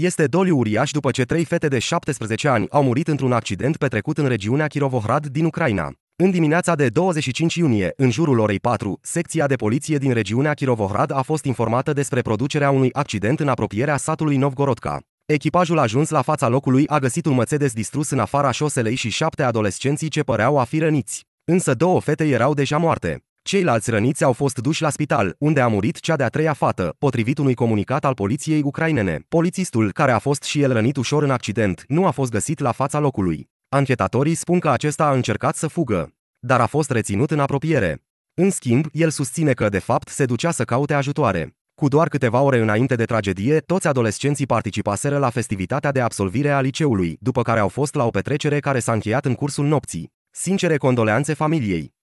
Este doliu uriaș după ce trei fete de 17 ani au murit într-un accident petrecut în regiunea Kirovohrad din Ucraina. În dimineața de 25 iunie, în jurul orei 4, secția de poliție din regiunea Kirovohrad a fost informată despre producerea unui accident în apropierea satului Novgorodka. Echipajul ajuns la fața locului a găsit un mățedes distrus în afara șoselei și șapte adolescenții ce păreau a fi răniți. Însă două fete erau deja moarte. Ceilalți răniți au fost duși la spital, unde a murit cea de-a treia fată, potrivit unui comunicat al poliției ucrainene. Polițistul, care a fost și el rănit ușor în accident, nu a fost găsit la fața locului. Anchetatorii spun că acesta a încercat să fugă, dar a fost reținut în apropiere. În schimb, el susține că de fapt se ducea să caute ajutoare. Cu doar câteva ore înainte de tragedie, toți adolescenții participaseră la festivitatea de absolvire a liceului, după care au fost la o petrecere care s-a încheiat în cursul nopții. Sincere condoleanțe familiei!